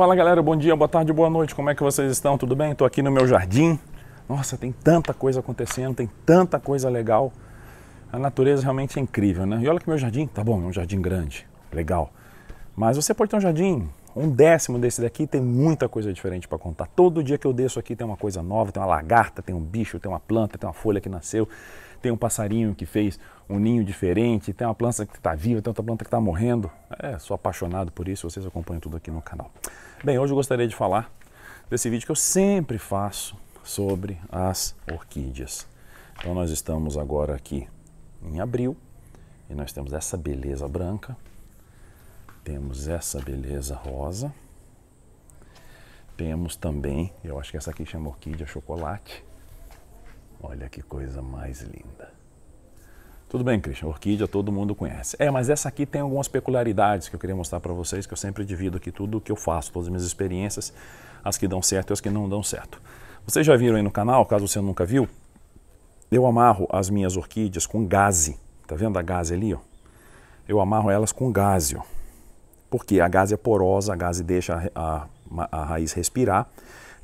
Fala galera, bom dia, boa tarde, boa noite. Como é que vocês estão? Tudo bem? Estou aqui no meu jardim. Nossa, tem tanta coisa acontecendo, tem tanta coisa legal. A natureza realmente é incrível, né? E olha que meu jardim, tá bom, é um jardim grande, legal. Mas você pode ter um jardim, um décimo desse daqui, tem muita coisa diferente para contar. Todo dia que eu desço aqui tem uma coisa nova, tem uma lagarta, tem um bicho, tem uma planta, tem uma folha que nasceu, tem um passarinho que fez um ninho diferente, tem uma planta que está viva, tem outra planta que está morrendo. É, sou apaixonado por isso, vocês acompanham tudo aqui no canal. Bem, hoje eu gostaria de falar desse vídeo que eu sempre faço sobre as orquídeas. Então nós estamos agora aqui em abril e nós temos essa beleza branca, temos essa beleza rosa, temos também, eu acho que essa aqui chama orquídea chocolate. Olha que coisa mais linda. Tudo bem, Christian. Orquídea todo mundo conhece. É, mas essa aqui tem algumas peculiaridades que eu queria mostrar para vocês, que eu sempre divido aqui tudo o que eu faço, todas as minhas experiências, as que dão certo e as que não dão certo. Vocês já viram aí no canal, caso você nunca viu, eu amarro as minhas orquídeas com gaze. Tá vendo a gaze ali, ó? Eu amarro elas com gaze, ó. Porque a gaze é porosa, a gaze deixa a, a, a raiz respirar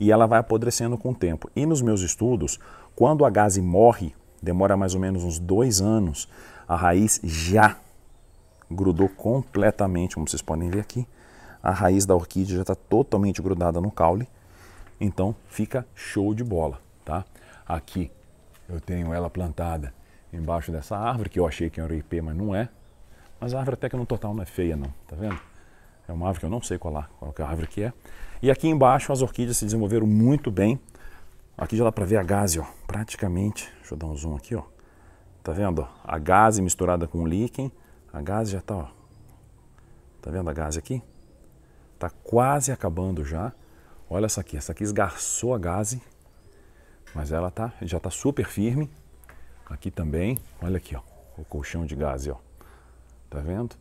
e ela vai apodrecendo com o tempo. E nos meus estudos, quando a gaze morre, demora mais ou menos uns dois anos, a raiz já grudou completamente, como vocês podem ver aqui. A raiz da orquídea já está totalmente grudada no caule, então fica show de bola, tá? Aqui eu tenho ela plantada embaixo dessa árvore, que eu achei que era é IP, mas não é. Mas a árvore até que no total não é feia não, tá vendo? É uma árvore que eu não sei qual, lá, qual é a árvore que é. E aqui embaixo as orquídeas se desenvolveram muito bem, Aqui já dá para ver a gaze, ó, praticamente. Deixa eu dar um zoom aqui, ó. Tá vendo? A gaze misturada com o líquen. A gaze já tá, ó. Tá vendo a gaze aqui? Tá quase acabando já. Olha essa aqui, essa aqui esgarçou a gaze, mas ela tá, já tá super firme. Aqui também, olha aqui, ó, o colchão de gaze, ó. Tá vendo?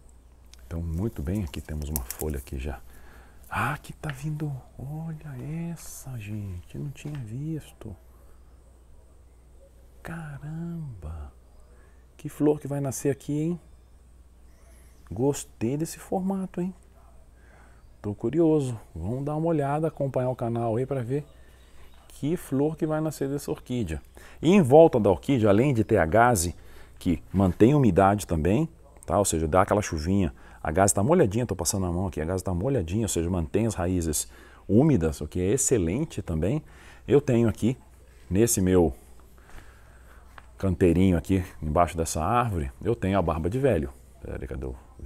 Então, muito bem, aqui temos uma folha aqui já ah, aqui tá vindo. Olha essa, gente. Não tinha visto. Caramba. Que flor que vai nascer aqui, hein? Gostei desse formato, hein? Tô curioso. Vamos dar uma olhada, acompanhar o canal aí para ver que flor que vai nascer dessa orquídea. E em volta da orquídea, além de ter a gase, que mantém umidade também, tá? ou seja, dá aquela chuvinha a gás está molhadinha, estou passando a mão aqui, a gás está molhadinha, ou seja, mantém as raízes úmidas, o que é excelente também. Eu tenho aqui, nesse meu canteirinho aqui, embaixo dessa árvore, eu tenho a barba de velho. Peraí, cadê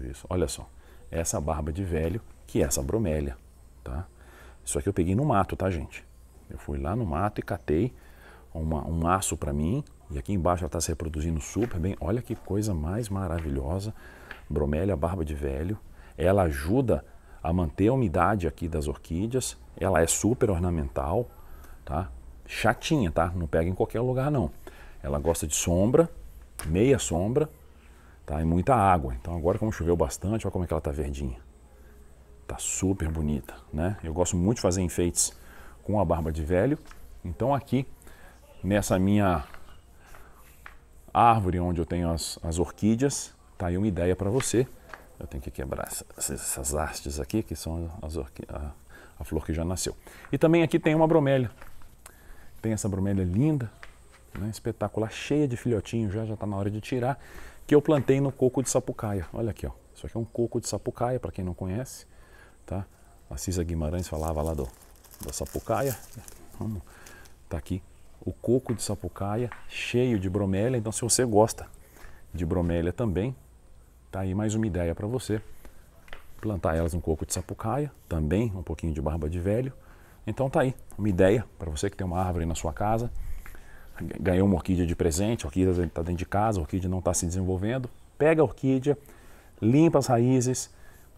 isso? Olha só, essa barba de velho, que é essa bromélia, tá? Isso aqui eu peguei no mato, tá, gente? Eu fui lá no mato e catei uma, um aço para mim, e aqui embaixo ela está se reproduzindo super bem. Olha que coisa mais maravilhosa. Bromélia barba de velho. Ela ajuda a manter a umidade aqui das orquídeas. Ela é super ornamental, tá? Chatinha, tá? Não pega em qualquer lugar não. Ela gosta de sombra, meia sombra, tá? E muita água. Então agora como choveu bastante, olha como é que ela tá verdinha. Tá super bonita, né? Eu gosto muito de fazer enfeites com a barba de velho. Então aqui nessa minha árvore onde eu tenho as, as orquídeas. Tá aí uma ideia para você. Eu tenho que quebrar essas, essas hastes aqui, que são as a, a flor que já nasceu. E também aqui tem uma bromélia. Tem essa bromélia linda, né, espetacular, cheia de filhotinhos. já já está na hora de tirar, que eu plantei no coco de sapucaia. Olha aqui, ó. isso aqui é um coco de sapucaia, para quem não conhece. Tá? A Cisa Guimarães falava lá do, da sapucaia. Está aqui o coco de sapucaia cheio de bromélia. Então, se você gosta de bromélia também, tá aí mais uma ideia para você. Plantar elas no coco de sapucaia, também um pouquinho de barba de velho. Então, tá aí uma ideia para você que tem uma árvore na sua casa. Ganhou uma orquídea de presente, a orquídea está tá dentro de casa, a orquídea não está se desenvolvendo. Pega a orquídea, limpa as raízes,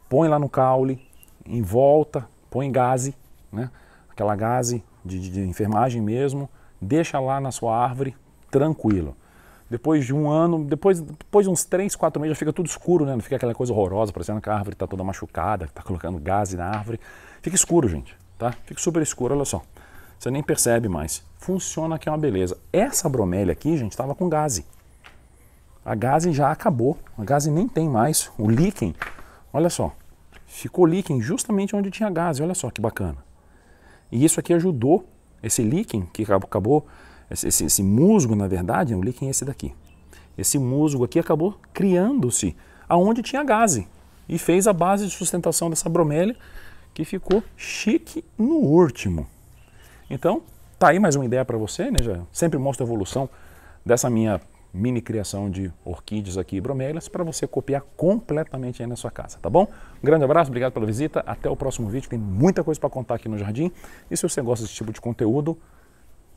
põe lá no caule, em volta, põe gaze, né? aquela gaze de, de, de enfermagem mesmo, deixa lá na sua árvore tranquilo. Depois de um ano, depois, depois de uns três, quatro meses, já fica tudo escuro, né? Não fica aquela coisa horrorosa, parecendo que a árvore está toda machucada, está colocando gás na árvore. Fica escuro, gente, tá? Fica super escuro, olha só. Você nem percebe mais. Funciona que é uma beleza. Essa bromélia aqui, gente, estava com gás. A gás já acabou. A gás nem tem mais. O líquen, olha só, ficou líquen justamente onde tinha gás. Olha só que bacana. E isso aqui ajudou esse líquen que acabou, esse, esse, esse musgo, na verdade, é um líquen esse daqui. Esse musgo aqui acabou criando-se aonde tinha gás e fez a base de sustentação dessa bromélia que ficou chique no último. Então, tá aí mais uma ideia para você, né? Já sempre mostro a evolução dessa minha mini criação de orquídeas aqui e bromélias para você copiar completamente aí na sua casa, tá bom? Um grande abraço, obrigado pela visita, até o próximo vídeo, tem muita coisa para contar aqui no jardim. E se você gosta desse tipo de conteúdo,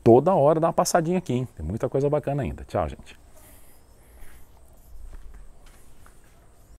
toda hora dá uma passadinha aqui, hein? Tem muita coisa bacana ainda. Tchau, gente.